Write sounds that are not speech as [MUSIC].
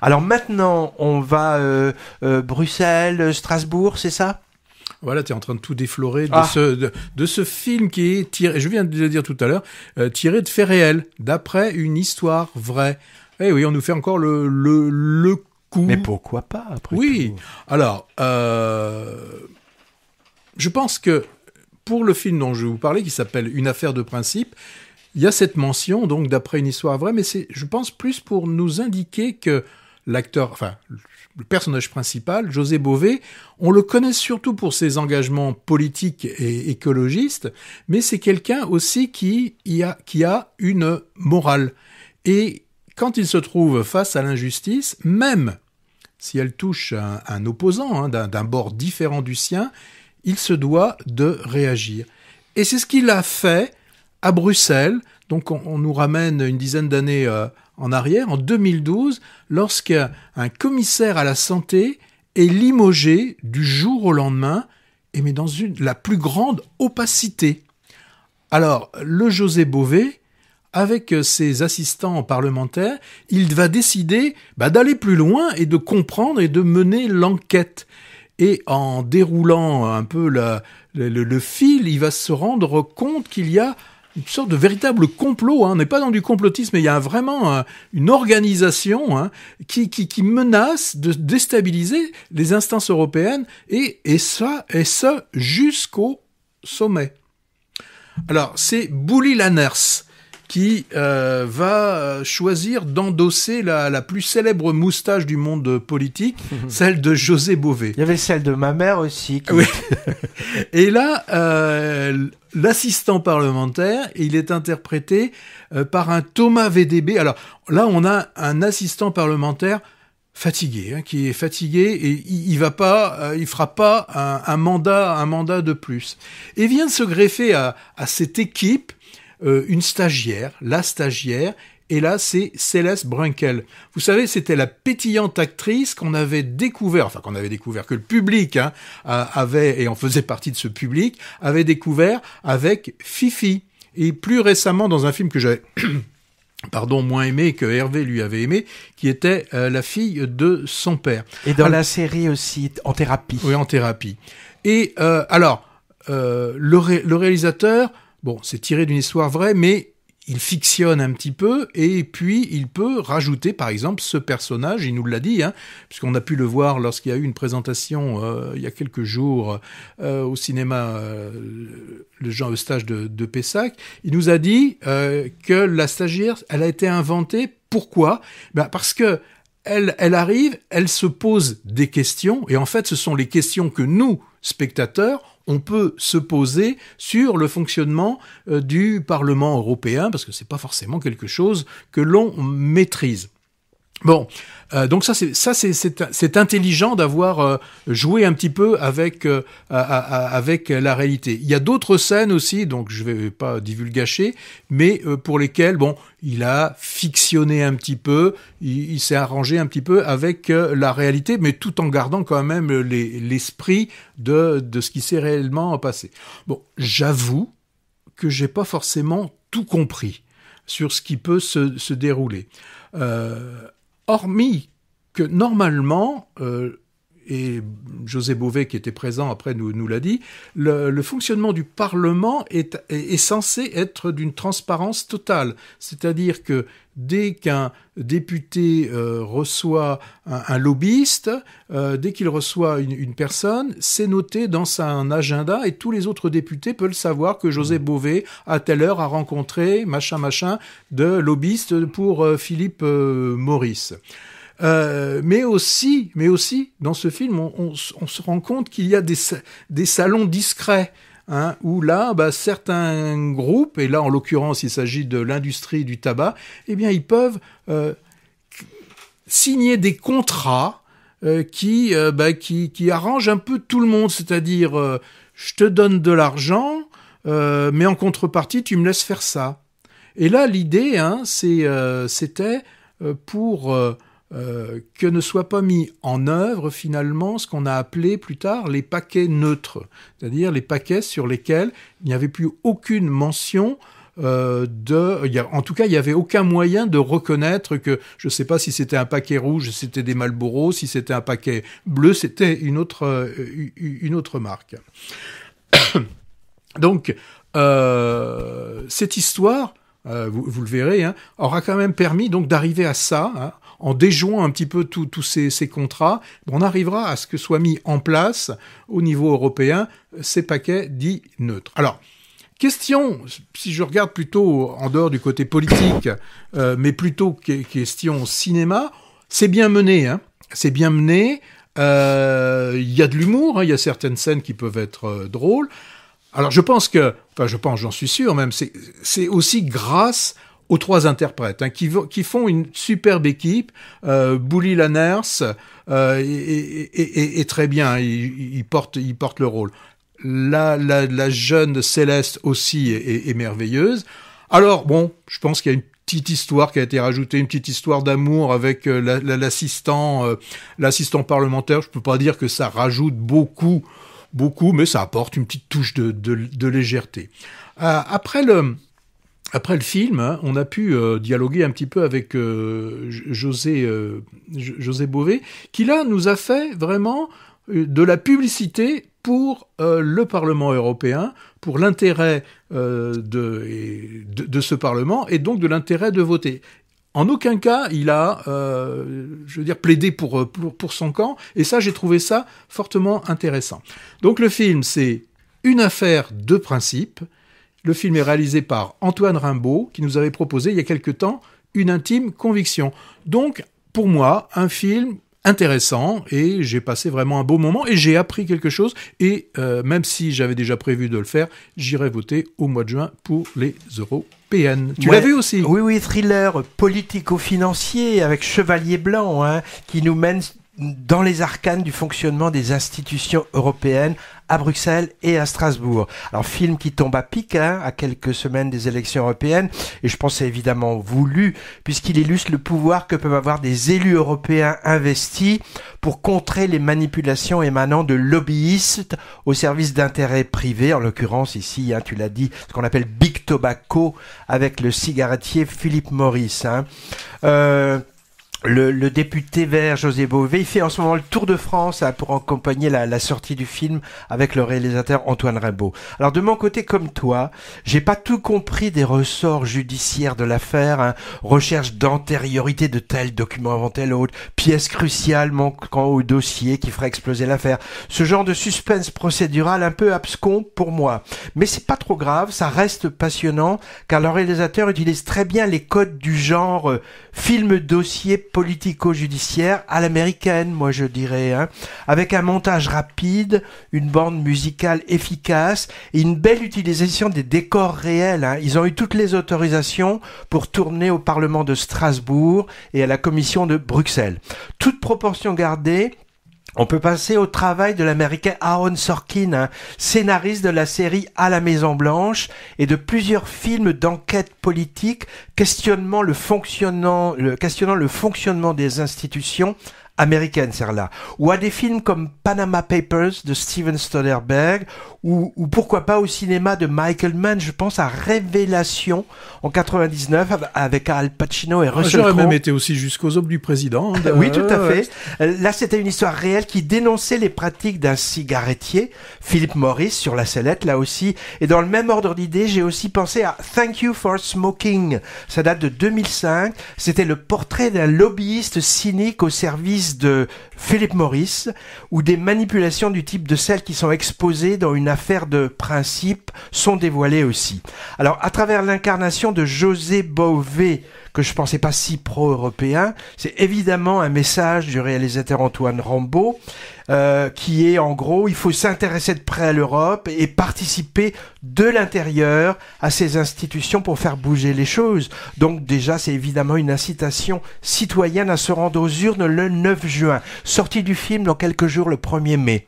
Alors maintenant, on va euh, euh, Bruxelles, Strasbourg, c'est ça voilà, tu es en train de tout déflorer ah. de, ce, film qui est tiré, je viens de le dire tout à l'heure, euh, tiré de faits réels, d'après une histoire vraie. Eh oui, on nous fait encore le, coup. Mais pourquoi pas, après Oui, alors, je pense que pour le film dont je vais vous parler, qui s'appelle Une affaire de principe, il y a cette mention, donc, d'après une histoire vraie, mais c'est, je pense, plus pour nous indiquer que l'acteur, enfin le personnage principal, José Bové, on le connaît surtout pour ses engagements politiques et écologistes, mais c'est quelqu'un aussi qui, a, une morale. Et quand il se trouve face à l'injustice, même si elle touche un, opposant hein, d'un bord différent du sien, il se doit de réagir. Et c'est ce qu'il a fait à Bruxelles donc on, nous ramène une dizaine d'années euh, en arrière, en 2012, lorsqu'un commissaire à la santé est limogé du jour au lendemain, et mais dans une, la plus grande opacité. Alors, le José Bové, avec euh, ses assistants parlementaires, il va décider bah, d'aller plus loin et de comprendre et de mener l'enquête. Et en déroulant un peu le fil, il va se rendre compte qu'il y a une sorte de véritable complot. Hein. On n'est pas dans du complotisme, mais il y a vraiment euh, une organisation hein, qui, qui, menace de déstabiliser les instances européennes et, et ça, et ça jusqu'au sommet. Alors, c'est Bully Lanners qui euh, va euh, choisir d'endosser la, la, plus célèbre moustache du monde politique, [LAUGHS] celle de José Bové. Il y avait celle de ma mère aussi. [LAUGHS] Et là, euh, l'assistant parlementaire, il est interprété par un Thomas VDB. Alors là, on a un assistant parlementaire fatigué, hein, qui est fatigué et il, ne va pas, il fera pas un, mandat, un mandat de plus. Et vient de se greffer à, à cette équipe euh, une stagiaire, la stagiaire, et là c'est Céleste Brunkel. Vous savez, c'était la pétillante actrice qu'on avait découvert, enfin qu'on avait découvert, que le public hein, avait, et on faisait partie de ce public, avait découvert avec Fifi. Et plus récemment, dans un film que j'avais... [COUGHS] pardon, moins aimé que Hervé lui avait aimé, qui était euh, la fille de son père. Et dans ah, la série aussi, en thérapie. Oui, en thérapie. Et euh, alors, le réalisateur Bon, c'est tiré d'une histoire vraie, mais il fictionne un petit peu et puis il peut rajouter par exemple ce personnage, il nous l'a dit, hein, puisqu'on a pu le voir lorsqu'il y a eu une présentation euh, il y a quelques jours euh, au cinéma euh, le Jean Eustache de, Pessac, il nous a dit que la stagiaire, elle a été inventée. Pourquoi ben, Parce que elle, elle arrive, elle se pose des questions et en fait ce sont les questions que nous, spectateurs, on peut se poser sur le fonctionnement euh, du Parlement européen, parce que ce n'est pas forcément quelque chose que l'on maîtrise. Bon, euh, donc ça c'est ça c'est c'est intelligent d'avoir euh, joué un petit peu avec euh, avec la réalité. Il y a d'autres scènes aussi, donc je vais pas divulgacher, mais euh, pour lesquelles bon, il a fictionné un petit peu, il, s'est arrangé un petit peu avec la réalité, mais tout en gardant quand même l'esprit de de ce qui s'est réellement passé. Bon, j'avoue que j'ai pas forcément tout compris sur ce qui peut se, se dérouler. Euh, hormis que normalement, euh, et José Bové qui était présent après nous, l'a dit, le, fonctionnement du Parlement est, censé être d'une transparence totale. C'est-à-dire que dès qu'un député euh, reçoit un, lobbyiste, euh, dès qu'il reçoit une, personne, c'est noté dans son agenda et tous les autres députés peuvent le savoir que José mmh. Bové, à telle heure, a rencontré machin machin de lobbyistes pour euh, Philippe Maurice. Euh, mais aussi, mais aussi, dans ce film, on, se rend compte qu'il y a des, des salons discrets. Hein, où là, bah, certains groupes, et là en l'occurrence il s'agit de l'industrie du tabac, eh bien ils peuvent euh, signer des contrats euh, qui, euh, bah, qui, qui arrangent un peu tout le monde, c'est-à-dire euh, je te donne de l'argent, mais en contrepartie tu me laisses faire ça. Et là l'idée, hein, c'était pour euh, que ne soit pas mis en œuvre finalement ce qu'on a appelé plus tard les paquets neutres, c'est-à-dire les paquets sur lesquels il n'y avait plus aucune mention euh, de, en tout cas, il n'y avait aucun moyen de reconnaître que, je ne sais pas si c'était un paquet rouge, c'était des Malboro, si c'était un paquet bleu, c'était une autre, euh, une autre marque. [COUGHS] Donc, cette histoire, vous, le verrez, hein, aura quand même permis donc d'arriver à ça, hein, en déjouant un petit peu tous ces, contrats, on arrivera à ce que soit mis en place au niveau européen ces paquets dits neutres. Alors, question, si je regarde plutôt en dehors du côté politique, euh, mais plutôt question cinéma, c'est bien mené, hein. c'est bien mené, il euh, y a de l'humour, il hein. y a certaines scènes qui peuvent être euh, drôles. Alors je pense que, enfin je pense, j'en suis sûr même, c'est aussi grâce aux trois interprètes, hein, qui, qui, font une superbe équipe. Euh, Bully Lanners euh, est, très bien, hein, il, porte, il porte le rôle. La, la, la jeune Céleste aussi est, merveilleuse. Alors bon, je pense qu'il y a une petite histoire qui a été rajoutée, une petite histoire d'amour avec euh, l'assistant, euh, l'assistant parlementaire. Je peux pas dire que ça rajoute beaucoup, beaucoup, mais ça apporte une petite touche de, de, de légèreté. Euh, après le après le film, hein, on a pu euh, dialoguer un petit peu avec euh, José, euh, Beauvais, qui là nous a fait vraiment de la publicité pour le Parlement européen, pour l'intérêt de, ce Parlement et donc de l'intérêt de voter. En aucun cas, il a, je veux dire, plaidé pour, pour son camp, et ça, j'ai trouvé ça fortement intéressant. Donc le film, c'est une affaire de principe, le film est réalisé par Antoine Rimbaud, qui nous avait proposé il y a quelque temps une intime conviction. Donc, pour moi, un film intéressant et j'ai passé vraiment un beau moment et j'ai appris quelque chose et euh, même si j'avais déjà prévu de le faire, j'irai voter au mois de juin pour les européennes. Tu l'as vu aussi Oui, oui, thriller politico-financier avec Chevalier Blanc hein, qui nous mène dans les arcanes du fonctionnement des institutions européennes à Bruxelles et à Strasbourg. Alors film qui tombe à pic hein, à quelques semaines des élections européennes et je pense c'est évidemment voulu puisqu'il illustre le pouvoir que peuvent avoir des élus européens investis pour contrer les manipulations émanant de lobbyistes au service d'intérêts privés, en l'occurrence ici, hein, tu l'as dit, ce qu'on appelle Big Tobacco avec le cigarettier Philippe Maurice. Hein. Euh, le, député vert José Bové, il fait en ce moment le tour de France hein, pour accompagner la, sortie du film avec le réalisateur Antoine Rimbaud. Alors de mon côté, comme toi, j'ai pas tout compris des ressorts judiciaires de l'affaire, hein. recherche d'antériorité de tel document avant tel autre, pièce cruciale manquant au dossier qui ferait exploser l'affaire. Ce genre de suspense procédural un peu abscon pour moi. Mais c'est pas trop grave, ça reste passionnant car le réalisateur utilise très bien les codes du genre euh, film dossier politico-judiciaire à l'américaine, moi je dirais, hein. avec un montage rapide, une bande musicale efficace et une belle utilisation des décors réels. Hein. Ils ont eu toutes les autorisations pour tourner au Parlement de Strasbourg et à la Commission de Bruxelles. Toute proportion gardée, on peut passer au travail de l'américain Aaron Sorkin, scénariste de la série À la Maison Blanche et de plusieurs films d'enquête politique questionnant le fonctionnement des institutions américaine, celle-là, ou à des films comme Panama Papers de Steven Soderbergh, ou, ou, pourquoi pas au cinéma de Michael Mann, je pense à Révélation en 99 avec Al Pacino et Russell J'aurais même été aussi jusqu'aux hommes du président. Hein, oui, tout à fait. Là, c'était une histoire réelle qui dénonçait les pratiques d'un cigarettier, Philip Morris, sur la sellette, là aussi. Et dans le même ordre d'idées, j'ai aussi pensé à Thank You for Smoking. Ça date de 2005. C'était le portrait d'un lobbyiste cynique au service de Philippe Morris où des manipulations du type de celles qui sont exposées dans une affaire de principe sont dévoilées aussi. Alors, à travers l'incarnation de José Bové, que je pensais pas si pro-européen. C'est évidemment un message du réalisateur Antoine Rambaud, euh, qui est en gros, il faut s'intéresser de près à l'Europe et participer de l'intérieur à ces institutions pour faire bouger les choses. Donc déjà, c'est évidemment une incitation citoyenne à se rendre aux urnes le 9 juin. Sortie du film dans quelques jours, le 1er mai.